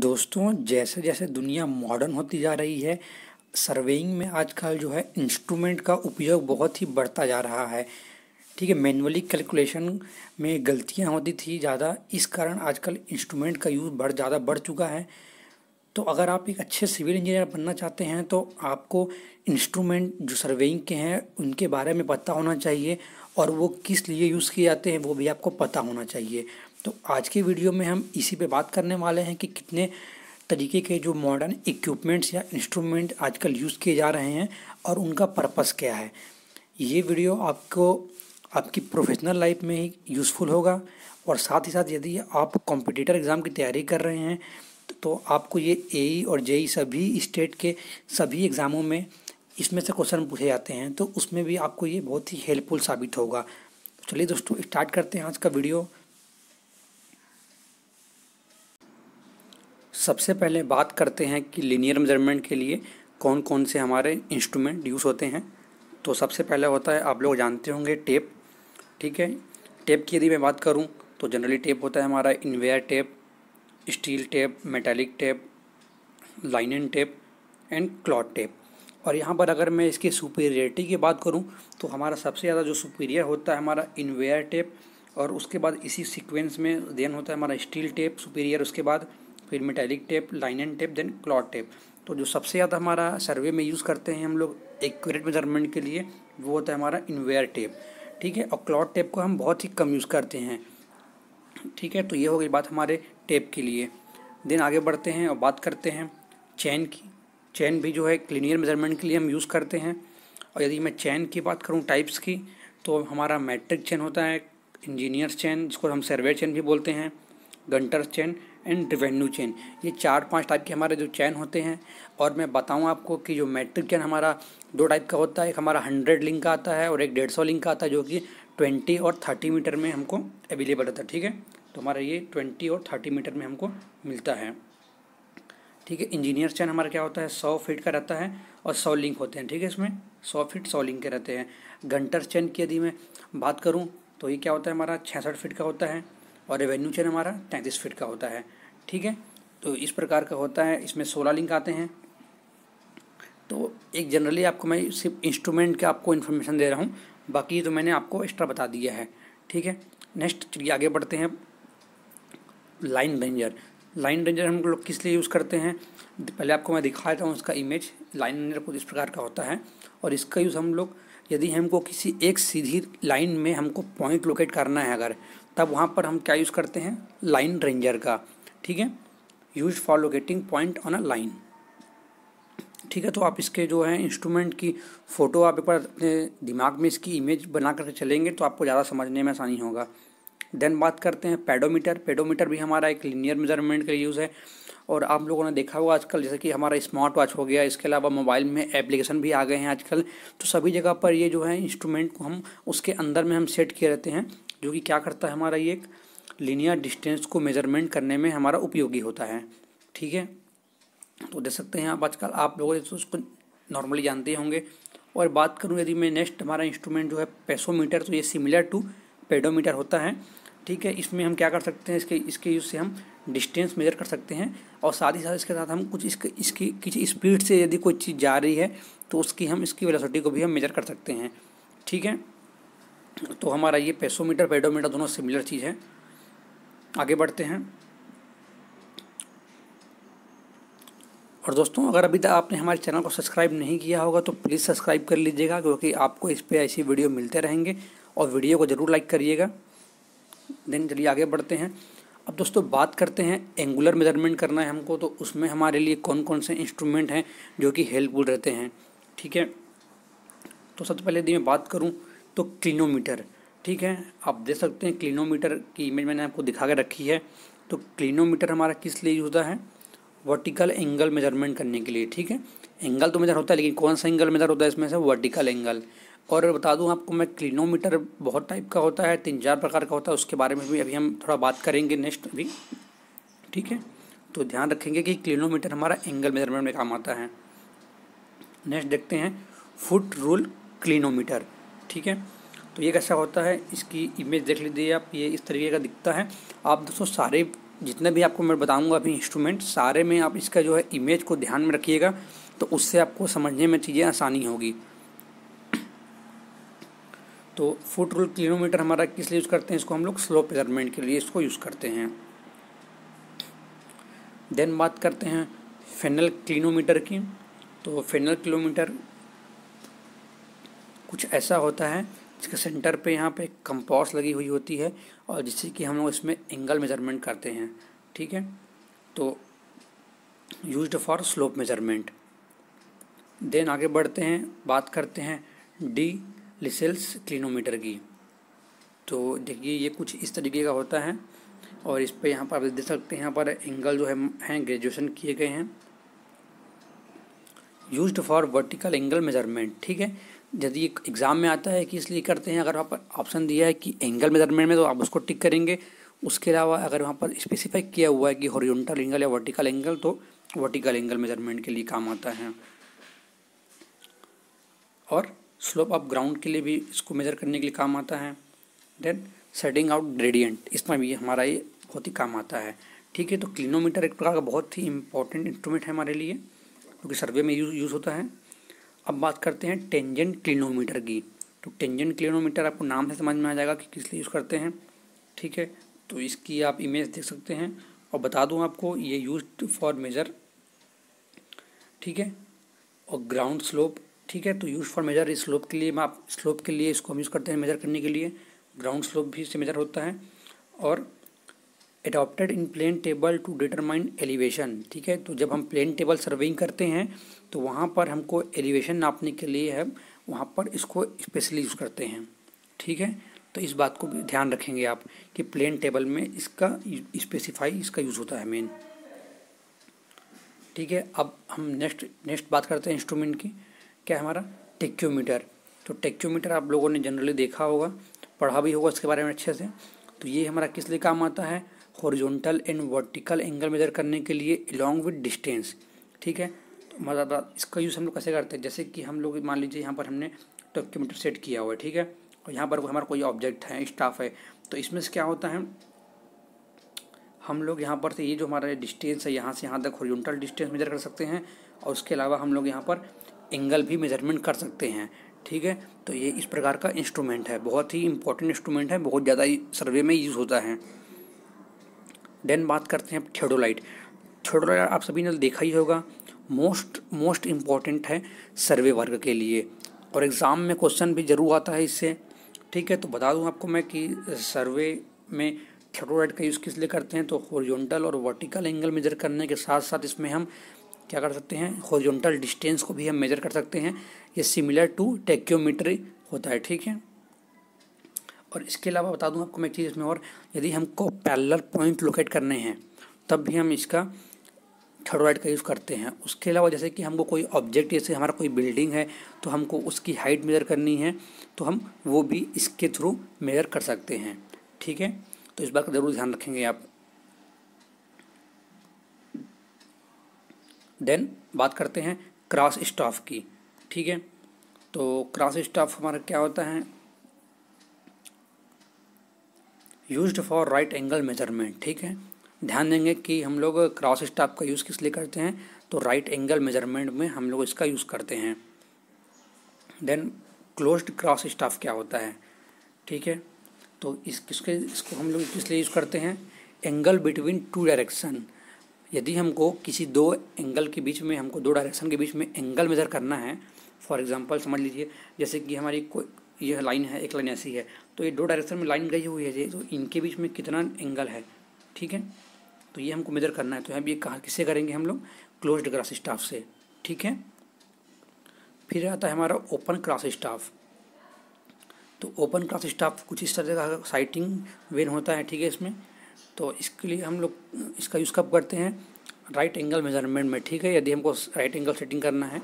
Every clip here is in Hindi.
दोस्तों जैसे जैसे दुनिया मॉडर्न होती जा रही है सर्वेइंग में आजकल जो है इंस्ट्रूमेंट का उपयोग बहुत ही बढ़ता जा रहा है ठीक है मैनुअली कैलकुलेशन में गलतियां होती थी ज़्यादा इस कारण आजकल इंस्ट्रूमेंट का यूज़ बढ़ ज़्यादा बढ़ चुका है तो अगर आप एक अच्छे सिविल इंजीनियर बनना चाहते हैं तो आपको इंस्ट्रूमेंट जो सर्वेइंग के हैं उनके बारे में पता होना चाहिए और वो किस लिए यूज़ किए जाते हैं वो भी आपको पता होना चाहिए तो आज की वीडियो में हम इसी पे बात करने वाले हैं कि कितने तरीके के जो मॉडर्न इक्विपमेंट्स या इंस्ट्रूमेंट आजकल यूज़ किए जा रहे हैं और उनका पर्पस क्या है ये वीडियो आपको आपकी प्रोफेशनल लाइफ में ही यूज़फुल होगा और साथ ही साथ यदि आप कॉम्पिटिटर एग्ज़ाम की तैयारी कर रहे हैं तो आपको ये ए e और जेई e सभी स्टेट के सभी एग्ज़ामों में इसमें से क्वेश्चन पूछे जाते हैं तो उसमें भी आपको ये बहुत ही हेल्पफुल साबित होगा चलिए दोस्तों स्टार्ट करते हैं आज का वीडियो सबसे पहले बात करते हैं कि लीनियर मेजरमेंट के लिए कौन कौन से हमारे इंस्ट्रूमेंट यूज़ होते हैं तो सबसे पहले होता है आप लोग जानते होंगे टेप ठीक है टेप की यदि मैं बात करूं तो जनरली टेप होता है हमारा invar tape steel tape metallic tape linen tape and cloth tape और यहाँ पर अगर मैं इसकी सुपीरियरिटी की बात करूँ तो हमारा सबसे ज़्यादा जो सुपीरियर होता है हमारा इनवेयर टेप और उसके बाद इसी सीक्वेंस में देन होता है हमारा स्टील टेप सुपीरियर उसके बाद फिर metallic tape line and tape then cloth tape तो जो सबसे ज़्यादा हमारा सर्वे में यूज़ करते हैं हम लोग एक्यूरेट मेजरमेंट के लिए वो होता है हमारा इनवेयर टेप ठीक है और क्लॉथ टेप को हम बहुत ही कम यूज़ करते हैं ठीक है तो ये हो गई बात हमारे टेप के लिए देन आगे बढ़ते हैं और बात करते हैं चैन की चैन भी जो है क्लिनियर मेजरमेंट के लिए हम यूज़ करते हैं और यदि मैं चैन की बात करूँ टाइप्स की तो हमारा मैट्रिक चैन होता है इंजीनियर चैन जिसको हम सर्वे चैन भी बोलते हैं Gunter chain and revenue chain ये चार पांच टाइप के हमारे जो चैन होते हैं और मैं बताऊं आपको कि जो मैट्रिक चैन हमारा दो टाइप का होता है एक हमारा हंड्रेड लिंक का आता है और एक डेढ़ सौ लिंक का आता है जो कि ट्वेंटी और थर्टी मीटर में हमको अवेलेबल होता है ठीक है तो हमारा ये ट्वेंटी और थर्टी मीटर में हमको मिलता है ठीक है इंजीनियर चैन हमारा क्या होता है सौ फीट का रहता है और सौ लिंक होते हैं ठीक है इसमें सौ फीट सौ लिंक के रहते हैं घंटर चैन की यदि मैं बात करूँ तो ये क्या होता है हमारा छियासठ फीट का होता है और रेवेन्यू चेन हमारा तैंतीस फीट का होता है ठीक है तो इस प्रकार का होता है इसमें सोलह लिंक आते हैं तो एक जनरली आपको मैं सिर्फ इंस्ट्रूमेंट का आपको इन्फॉर्मेशन दे रहा हूँ बाकी तो मैंने आपको एक्स्ट्रा बता दिया है ठीक है नेक्स्ट चलिए आगे बढ़ते हैं लाइन रेंजर लाइन रेंजर हम लोग किस लिए यूज़ करते हैं पहले आपको मैं दिखा देता हूँ उसका इमेज लाइन रेंजर कुछ इस प्रकार का होता है और इसका यूज़ हम लोग यदि हमको किसी एक सीधी लाइन में हमको पॉइंट लोकेट करना है अगर तब वहाँ पर हम क्या यूज़ करते हैं लाइन रेंजर का ठीक है use for locating point on a line ठीक है तो आप इसके जो है इंस्ट्रूमेंट की फ़ोटो आप एक बार अपने दिमाग में इसकी इमेज बना करके चलेंगे तो आपको ज़्यादा समझने में आसानी होगा देन बात करते हैं पेडोमीटर पेडोमीटर भी हमारा एक लीनियर मेजरमेंट का यूज़ है और आप लोगों ने देखा होगा आजकल जैसे कि हमारा स्मार्ट वॉच हो गया इसके अलावा मोबाइल में एप्लीकेशन भी आ गए हैं आजकल तो सभी जगह पर ये जो है इंस्ट्रूमेंट को हम उसके अंदर में हम सेट किए रहते हैं जो कि क्या करता है हमारा ये एक लिनियर डिस्टेंस को मेजरमेंट करने में हमारा उपयोगी होता है ठीक है तो देख सकते हैं आप आजकल आप लोग तो उसको नॉर्मली जानते होंगे और बात करूँ यदि मैं नेक्स्ट हमारा इंस्ट्रूमेंट जो है पेसोमीटर तो ये सिमिलर टू पेडोमीटर होता है ठीक है इसमें हम क्या कर सकते हैं इसके इसके यूज़ से हम डिस्टेंस मेजर कर सकते हैं और साथ ही साथ इसके साथ हम कुछ इसके इसकी किसी स्पीड से यदि कोई चीज़ जा रही है तो उसकी हम इसकी वेलोसिटी को भी हम मेजर कर सकते हैं ठीक है तो हमारा ये पेसोमीटर पेडोमीटर दोनों सिमिलर चीज़ है आगे बढ़ते हैं और दोस्तों अगर अभी तक आपने हमारे चैनल को सब्सक्राइब नहीं किया होगा तो प्लीज़ सब्सक्राइब कर लीजिएगा क्योंकि आपको इस पर ऐसी वीडियो मिलते रहेंगे और वीडियो को ज़रूर लाइक करिएगा देन चलिए आगे बढ़ते हैं अब दोस्तों बात करते हैं एंगुलर मेजरमेंट करना है हमको तो उसमें हमारे लिए कौन कौन से इंस्ट्रूमेंट हैं जो कि हेल्पफुल रहते हैं ठीक है तो सबसे पहले यदि मैं बात करूँ तो क्लिनोमीटर ठीक है आप देख सकते हैं क्लिनोमीटर की इमेज मैंने आपको दिखा के रखी है तो क्लिनोमीटर हमारा किस लिए यूज होता है वर्टिकल एंगल मेजरमेंट करने के लिए ठीक है एंगल तो मेजर होता है लेकिन कौन सा एंगल मेजर होता है इसमें से वर्टिकल एंगल और बता दूं आपको मैं क्लिनोमीटर बहुत टाइप का होता है तीन चार प्रकार का होता है उसके बारे में भी अभी हम थोड़ा बात करेंगे नेक्स्ट अभी ठीक है तो ध्यान रखेंगे कि क्लिनोमीटर हमारा एंगल मेजरमेंट में काम आता है नेक्स्ट देखते हैं फुट रूल क्लिनोमीटर ठीक है तो ये कैसा अच्छा होता है इसकी इमेज देख लीजिए आप ये इस तरीके का दिखता है आप दोस्तों सारे जितने भी आपको मैं बताऊंगा अभी इंस्ट्रूमेंट सारे में आप इसका जो है इमेज को ध्यान में रखिएगा तो उससे आपको समझने में चीज़ें आसानी होगी तो फुट रूल किलोमीटर हमारा किस लिए यूज़ करते हैं इसको हम लोग स्लो पेजरमेंट के लिए इसको यूज़ करते हैं देन बात करते हैं फेनल किलोमीटर की तो फेनल किलोमीटर कुछ ऐसा होता है जिसके सेंटर पे यहाँ पे कंपास लगी हुई होती है और जिससे कि हम लोग इसमें एंगल मेजरमेंट करते हैं ठीक है तो use for slope measurement then आगे बढ़ते हैं बात करते हैं डी लिसेल्स क्लिनोमीटर की तो देखिए ये कुछ इस तरीके का होता है और इस पर यहाँ पर आप देख सकते हैं यहाँ पर एंगल जो है हैं ग्रेजुएशन किए गए हैं used for vertical angle measurement ठीक है यदि एग्ज़ाम में आता है कि इसलिए करते हैं अगर वहाँ पर ऑप्शन दिया है कि एंगल मेजरमेंट में तो आप उसको टिक करेंगे उसके अलावा अगर वहाँ पर स्पेसिफाई किया हुआ है कि हॉरिजॉन्टल एंगल या वर्टिकल एंगल तो वर्टिकल एंगल मेजरमेंट के लिए काम आता है और स्लोप ऑफ ग्राउंड के लिए भी इसको मेजर करने के लिए काम आता है देन सेटिंग आउट ग्रेडियंट इसमें भी हमारा ये बहुत ही काम आता है ठीक है तो क्लिनोमीटर एक प्रकार का बहुत ही इंपॉर्टेंट इंस्ट्रूमेंट है हमारे लिए क्योंकि सर्वे में यूज यूज़ होता है अब बात करते हैं टेंजेंट क्लिनोमीटर की तो टेंजेंट क्लिनोमीटर आपको नाम से समझ में आ जाएगा कि किस लिए यूज़ करते हैं ठीक है तो इसकी आप इमेज देख सकते हैं और बता दूं आपको ये यूज फॉर मेजर ठीक है और ग्राउंड स्लोप ठीक है तो यूज फॉर मेजर इस स्लोप के लिए आप स्लोप के लिए इसको हम यूज़ करते हैं मेजर करने के लिए ग्राउंड स्लोप भी इससे मेजर होता है और adopted in plane table to determine elevation ठीक है तो जब हम प्लेन टेबल सर्विंग करते हैं तो वहाँ पर हमको एलिवेशन नापने के लिए हम वहाँ पर इसको स्पेशली यूज़ करते हैं ठीक है तो इस बात को भी ध्यान रखेंगे आप कि प्लेन टेबल में इसका स्पेसिफाई इसका यूज़ होता है मेन ठीक है अब हम नेक्स्ट नेक्स्ट बात करते हैं इंस्ट्रूमेंट की क्या है हमारा टेक्योमीटर तो टेक्योमीटर आप लोगों ने जनरली देखा होगा पढ़ा भी होगा इसके बारे में अच्छे से तो ये हमारा किस लिए काम आता है horizontal and vertical angle measure करने के लिए लॉन्ग विद डिस्टेंस ठीक है तो मतलब इसका यूज़ हम लोग कैसे करते हैं जैसे कि हम लोग मान लीजिए यहाँ पर हमने ट्वेल्व सेट किया हुआ है ठीक है और यहाँ पर हमारा कोई ऑब्जेक्ट है स्टाफ है तो इसमें से क्या होता है हम लोग यहाँ पर से ये जो हमारा डिस्टेंस है यहाँ से यहाँ तक हॉरिजॉन्टल डिस्टेंस मेजर कर सकते हैं और उसके अलावा हम लोग यहाँ पर एंगल भी मेजरमेंट कर सकते हैं ठीक है तो ये इस प्रकार का इंस्ट्रूमेंट है बहुत ही इंपॉर्टेंट इंस्ट्रूमेंट है बहुत ज़्यादा सर्वे में यूज़ होता है देन बात करते हैं थेडोलाइट थेडोलाइट आप सभी ने तो देखा ही होगा मोस्ट मोस्ट इम्पॉर्टेंट है सर्वे वर्ग के लिए और एग्ज़ाम में क्वेश्चन भी ज़रूर आता है इससे ठीक है तो बता दूं आपको मैं कि सर्वे में थेडोलाइट का यूज़ किस लिए करते हैं तो हॉरिजॉन्टल और वर्टिकल एंगल मेजर करने के साथ साथ इसमें हम क्या कर सकते हैं हॉरिजॉन्टल डिस्टेंस को भी हम मेजर कर सकते हैं ये सिमिलर टू टेक्योमीटरी होता है ठीक है और इसके अलावा बता दूं आपको मैं एक चीज़ इसमें और यदि हमको पैलर पॉइंट लोकेट करने हैं तब भी हम इसका थर्डोइड का यूज़ करते हैं उसके अलावा जैसे कि हमको कोई ऑब्जेक्ट जैसे हमारा कोई बिल्डिंग है तो हमको उसकी हाइट मेज़र करनी है तो हम वो भी इसके थ्रू मेज़र कर सकते हैं ठीक है तो इस बात का ज़रूर ध्यान रखेंगे आप देन बात करते हैं क्रॉस स्टाफ की ठीक है तो क्रॉस स्टाफ हमारा क्या होता है used for right angle measurement ठीक है ध्यान देंगे कि हम लोग क्रॉस स्टाफ का यूज़ किस लिए करते हैं तो राइट एंगल मेजरमेंट में हम लोग इसका यूज़ करते हैं देन क्लोज्ड क्रॉस स्टाफ क्या होता है ठीक है तो इस किसके इसको हम लोग किस लिए यूज़ करते हैं एंगल बिटवीन टू डायरेक्शन यदि हमको किसी दो एंगल के बीच में हमको दो डायरेक्शन के बीच में एंगल मेज़र करना है फॉर एग्ज़ाम्पल समझ लीजिए जैसे कि हमारी कोई यह लाइन है एक लाइन ऐसी है तो ये दो डायरेक्शन में लाइन गई हुई है ये तो इनके बीच में कितना एंगल है ठीक है तो ये हमको मेजर करना है तो हम ये कहाँ किससे करेंगे हम लोग क्लोज ग्रास स्टाफ से ठीक है फिर आता है हमारा ओपन क्रास स्टाफ तो ओपन क्रास स्टाफ कुछ इस तरह का साइटिंग वेन होता है ठीक है इसमें तो इसके लिए हम लोग इसका यूज़ कब करते हैं राइट एंगल मेजरमेंट में ठीक है यदि हमको राइट एंगल सेटिंग करना है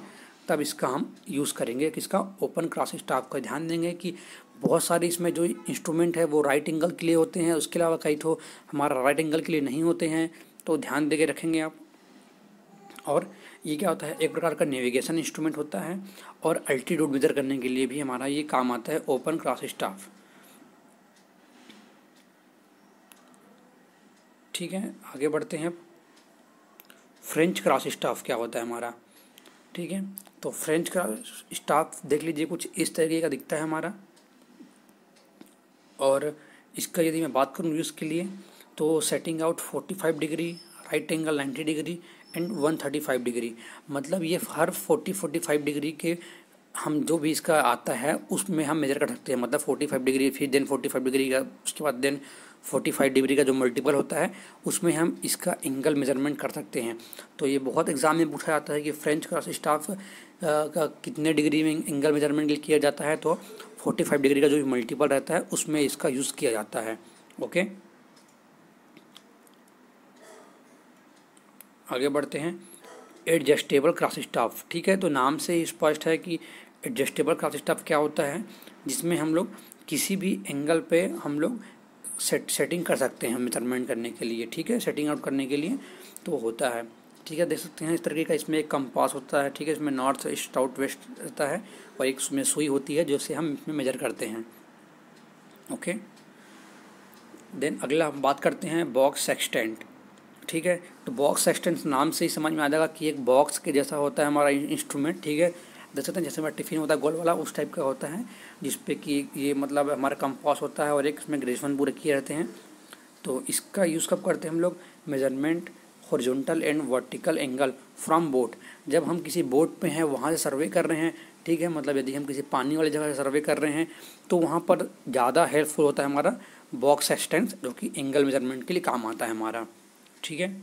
तब इसका हम यूज़ करेंगे कि इसका ओपन क्रॉस स्टाफ का ध्यान देंगे कि बहुत सारे इसमें जो इंस्ट्रूमेंट है वो राइट एंगल के लिए होते हैं उसके अलावा कई तो हमारा राइट एंगल के लिए नहीं होते हैं तो ध्यान दे के रखेंगे आप और ये क्या होता है एक प्रकार का नेविगेशन इंस्ट्रूमेंट होता है और अल्टीट्यूड मेजर करने के लिए भी हमारा ये काम आता है ओपन क्रॉस स्टाफ ठीक है आगे बढ़ते हैं फ्रेंच क्रॉस स्टाफ क्या होता है हमारा ठीक है तो फ्रेंच का स्टाफ देख लीजिए कुछ इस तरीके का दिखता है हमारा और इसका यदि मैं बात करूँ यूज़ के लिए तो setting out forty five degree right angle ninety degree and one thirty five degree मतलब ये हर फोर्टी फोर्टी फाइव डिग्री के हम जो भी इसका आता है उसमें हम मेजर कर सकते हैं मतलब फोर्टी फाइव डिग्री फिर देन फोर्टी फाइव डिग्री का उसके बाद देन फोर्टी फाइव डिग्री का जो मल्टीपल होता है उसमें हम इसका एंगल मेजरमेंट कर सकते हैं तो ये बहुत एग्ज़ाम में पूछा जाता है कि फ्रेंच का स्टाफ का कितने डिग्री में एंगल मेजरमेंट किया जाता है तो फोर्टी फाइव डिग्री का जो मल्टीपल रहता है उसमें इसका यूज़ किया जाता है ओके आगे बढ़ते हैं एडजस्टेबल क्रॉस स्टाफ ठीक है तो नाम से स्पष्ट है कि एडजस्टेबल क्रॉस स्टाफ क्या होता है जिसमें हम लोग किसी भी एंगल पे हम लोग सेट सेटिंग कर सकते हैं मेजरमेंट करने के लिए ठीक है सेटिंग आउट करने के लिए तो होता है ठीक है देख सकते हैं इस तरीके का इसमें एक कंपास होता है ठीक है इसमें नॉर्थ ईस्ट साउथ वेस्ट रहता है और एक उसमें सुई होती है जिससे हम इसमें मेजर करते हैं ओके देन अगला हम बात करते हैं बॉक्स सेक्सटेंट ठीक है तो बॉक्स एक्सटेंस नाम से ही समझ में आ जाएगा कि एक बॉक्स के जैसा होता है हमारा इंस्ट्रूमेंट ठीक है देख सकते हैं जैसे हमारा टिफिन होता है गोल वाला उस टाइप का होता है जिसपे कि ये मतलब हमारा कंपास होता है और एक इसमें ग्रेजुएशन पूरे किए रहते हैं तो इसका यूज़ कब करते हैं हम लोग measurement horizontal and vertical angle from boat जब हम किसी बोट पे हैं वहाँ से सर्वे कर रहे हैं ठीक है मतलब यदि हम किसी पानी वाली जगह से सर्वे कर रहे हैं तो वहाँ पर ज़्यादा हेल्पफुल होता है हमारा बॉक्स एक्सटेंस जो कि एंगल मेजरमेंट के लिए काम आता है हमारा ठीक है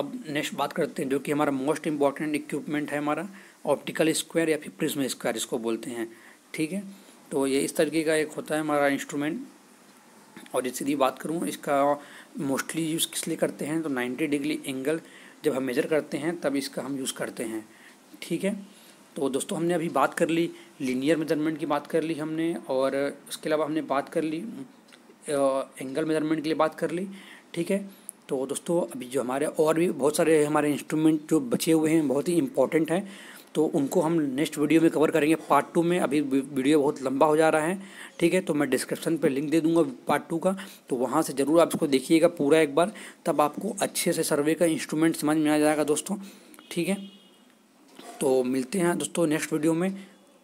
अब नेक्स्ट बात करते हैं जो कि हमारा मोस्ट इम्पॉर्टेंट इक्विपमेंट है हमारा ऑप्टिकल स्क्वायर या फिर प्रिज्म स्क्वायर इसको बोलते हैं ठीक है तो ये इस तरीके का एक होता है हमारा इंस्ट्रूमेंट और भी बात करूँ इसका मोस्टली यूज़ किस लिए करते हैं तो नाइन्टी डिग्री एंगल जब हम मेजर करते हैं तब इसका हम यूज़ करते हैं ठीक है तो दोस्तों हमने अभी बात कर ली लीनियर मेजरमेंट की बात कर ली हमने और उसके अलावा हमने बात कर ली एंगल मेजरमेंट के लिए बात कर ली ठीक है तो दोस्तों अभी जो हमारे और भी बहुत सारे हमारे इंस्ट्रूमेंट जो बचे हुए हैं बहुत ही इंपॉर्टेंट हैं तो उनको हम नेक्स्ट वीडियो में कवर करेंगे पार्ट टू में अभी वीडियो बहुत लंबा हो जा रहा है ठीक है तो मैं डिस्क्रिप्शन पर लिंक दे दूंगा पार्ट टू का तो वहाँ से ज़रूर आप इसको देखिएगा पूरा एक बार तब आपको अच्छे से सर्वे का इंस्ट्रूमेंट समझ में आ जाएगा दोस्तों ठीक है तो मिलते हैं दोस्तों नेक्स्ट वीडियो में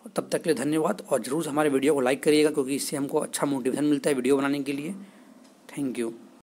और तब तक के लिए धन्यवाद और ज़रूर हमारे वीडियो को लाइक करिएगा क्योंकि इससे हमको अच्छा मोटिवेशन मिलता है वीडियो बनाने के लिए थैंक यू